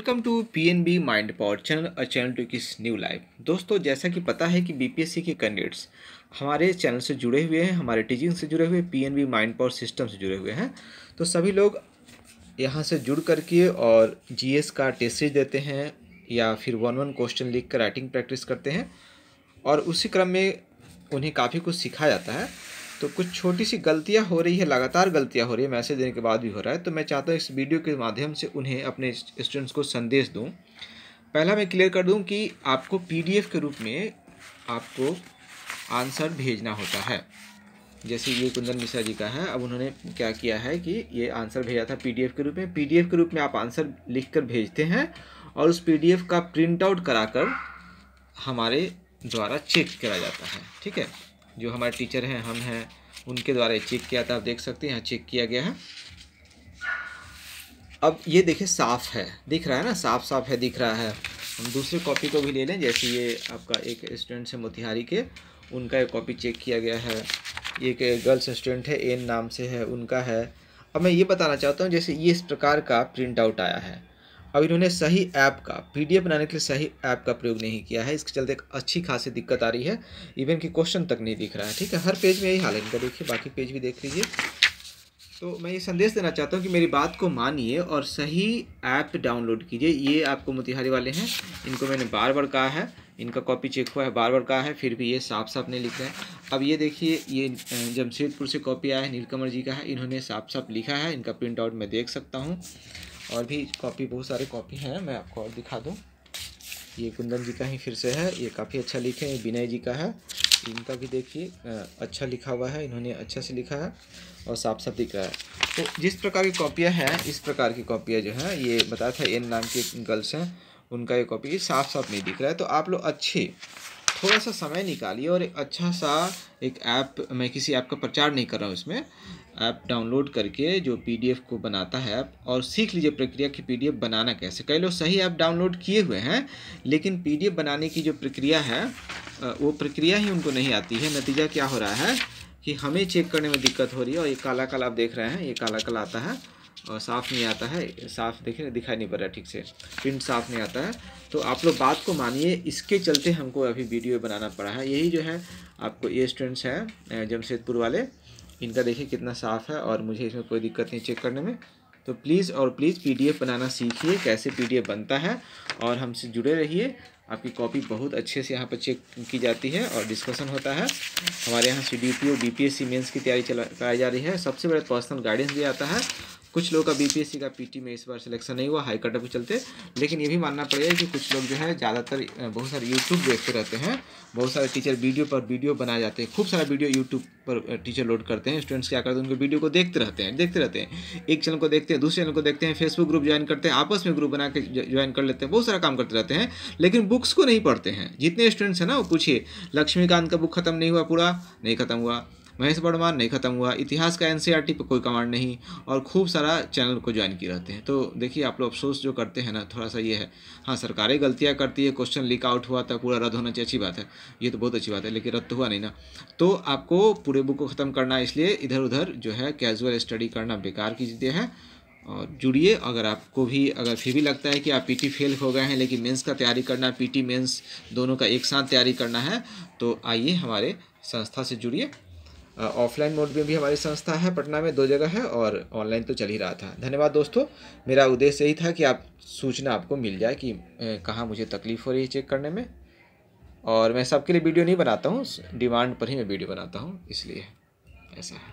welcome to P N B mind power channel a channel to kiss new life दोस्तों जैसा कि पता है कि बीपीएससी के कैंडिडेट्स हमारे चैनल से जुड़े हुए हैं हमारे टीचिंग से जुड़े हुए P N B mind power system से जुड़े हुए हैं तो सभी लोग यहां से जुड़ करके और जी एस का टेस्ट सीरीज देते हैं या फिर वन वन क्वेश्चन लिख कर राइटिंग प्रैक्टिस करते हैं और उसी क्रम में उन्हें काफ़ी कुछ सीखा जाता है तो कुछ छोटी सी गलतियाँ हो रही है लगातार गलतियाँ हो रही है मैसेज देने के बाद भी हो रहा है तो मैं चाहता हूँ इस वीडियो के माध्यम से उन्हें अपने स्टूडेंट्स को संदेश दूँ पहला मैं क्लियर कर दूँ कि आपको पी के रूप में आपको आंसर भेजना होता है जैसे ये कुंदन मिश्रा जी का है अब उन्होंने क्या किया है कि ये आंसर भेजा था पीडीएफ के रूप में पीडीएफ के रूप में आप आंसर लिख कर भेजते हैं और उस पीडीएफ का प्रिंट आउट करा कर हमारे द्वारा चेक करा जाता है ठीक है जो हमारे टीचर हैं हम हैं उनके द्वारा चेक किया था आप देख सकते हैं यहाँ चेक किया गया है अब ये देखिए साफ़ है दिख रहा है ना साफ साफ है दिख रहा है हम दूसरी कॉपी को भी ले लें जैसे ये आपका एक स्टूडेंट है मोतिहारी के उनका एक कॉपी चेक किया गया है एक गर्ल्स स्टूडेंट है एन नाम से है उनका है अब मैं ये बताना चाहता हूँ जैसे ये इस प्रकार का प्रिंट आउट आया है अब इन्होंने सही ऐप का पीडीएफ बनाने के लिए सही ऐप का प्रयोग नहीं किया है इसके चलते एक अच्छी खासी दिक्कत आ रही है इवन कि क्वेश्चन तक नहीं दिख रहा है ठीक है हर पेज में यही हाल है इनका देखिए बाकी पेज भी देख लीजिए तो मैं ये संदेश देना चाहता हूँ कि मेरी बात को मानिए और सही ऐप डाउनलोड कीजिए ये आपको मोतिहारी वाले हैं इनको मैंने बार बार कहा है इनका कॉपी चेक हुआ है बार बार कहा है फिर भी ये साफ साफ नहीं लिख रहे हैं अब ये देखिए ये जमशेदपुर से कॉपी आया है नीलकमर जी का है इन्होंने साफ साफ लिखा है इनका प्रिंट आउट मैं देख सकता हूँ और भी कॉपी बहुत सारे कॉपी हैं मैं आपको और दिखा दूँ ये कुंदन जी का ही फिर से है ये काफ़ी अच्छा लिखे हैं विनय जी का है इनका भी देखिए अच्छा लिखा हुआ है इन्होंने अच्छा से लिखा है और साफ साफ दिख रहा है तो जिस प्रकार की कॉपियाँ हैं इस प्रकार की कॉपियाँ जो हैं ये बताया था एन नाम की गर्ल्स हैं उनका ये कॉपी साफ साफ नहीं दिख रहा है तो आप लोग अच्छे थोड़ा सा समय निकालिए और एक अच्छा सा एक ऐप मैं किसी ऐप का प्रचार नहीं कर रहा हूँ इसमें ऐप डाउनलोड करके जो पीडीएफ को बनाता है ऐप और सीख लीजिए प्रक्रिया कि पीडीएफ बनाना कैसे कई लोग सही ऐप डाउनलोड किए हुए हैं लेकिन पीडीएफ बनाने की जो प्रक्रिया है वो प्रक्रिया ही उनको नहीं आती है नतीजा क्या हो रहा है कि हमें चेक करने में दिक्कत हो रही है और ये काला काला आप देख रहे हैं ये काला काला आता है साफ नहीं आता है साफ देखे दिखाई नहीं पड़ रहा ठीक से प्रिंट साफ नहीं आता है तो आप लोग बात को मानिए इसके चलते हमको अभी वीडियो बनाना पड़ा है यही जो है आपको ये स्टूडेंट्स हैं जमशेदपुर वाले इनका देखिए कितना साफ़ है और मुझे इसमें कोई दिक्कत नहीं चेक करने में तो प्लीज़ और प्लीज़ पी बनाना सीखिए कैसे पी बनता है और हमसे जुड़े रहिए आपकी कॉपी बहुत अच्छे से यहाँ पर चेक की जाती है और डिस्कशन होता है हमारे यहाँ C D P O P S की तैयारी चला कराई जा रही है सबसे बड़ा पर्सनल गाइडेंस भी आता है कुछ लोगों का बीपीएससी का पीटी में इस बार सिलेक्शन नहीं हुआ हाई कटअप के चलते लेकिन ये भी मानना पड़ेगा कि कुछ लोग जो है ज़्यादातर बहुत सारे यूट्यूब देखते रहते हैं बहुत सारे टीचर वीडियो पर वीडियो बनाए जाते हैं खूब सारा वीडियो यूट्यूब पर टीचर लोड करते हैं स्टूडेंट्स क्या करते हैं उनके वीडियो को देखते रहते हैं देखते रहते हैं एक चैनल को देखते हैं दूसरे चैनल को देखते हैं फेसबुक ग्रुप ज्वाइन करते हैं आपस में ग्रुप बना के ज्वाइन कर लेते हैं बहुत सारा काम करते रहते हैं लेकिन बुक्स को नहीं पढ़ते हैं जितने स्टूडेंट्स हैं ना वो पूछिए लक्ष्मीकांत का बुक खत्म नहीं हुआ पूरा नहीं खत्म हुआ महेश वर्मा नहीं ख़त्म हुआ इतिहास का एन e पर कोई कमांड नहीं और खूब सारा चैनल को ज्वाइन किए रहते हैं तो देखिए आप लोग अफसोस जो करते हैं ना थोड़ा सा ये है हाँ सरकारें गलतियाँ करती है क्वेश्चन लीक आउट हुआ था पूरा रद्द होना चाहिए अच्छी बात है ये तो बहुत अच्छी बात है लेकिन रद्द तो हुआ नहीं ना तो आपको पूरे बुक को ख़त्म करना इसलिए इधर उधर जो है कैजुअल स्टडी करना बेकार की चीज़ें हैं और जुड़िए अगर आपको भी अगर फिर भी लगता है कि आप पीटी फेल हो गए हैं लेकिन मेंस का तैयारी करना पीटी मेंस दोनों का एक साथ तैयारी करना है तो आइए हमारे संस्था से जुड़िए ऑफलाइन मोड में भी हमारी संस्था है पटना में दो जगह है और ऑनलाइन तो चल ही रहा था धन्यवाद दोस्तों मेरा उद्देश्य यही था कि आप सूचना आपको मिल जाए कि कहाँ मुझे तकलीफ़ हो रही है चेक करने में और मैं सबके लिए वीडियो नहीं बनाता हूँ डिमांड पर ही मैं वीडियो बनाता हूँ इसलिए ऐसा है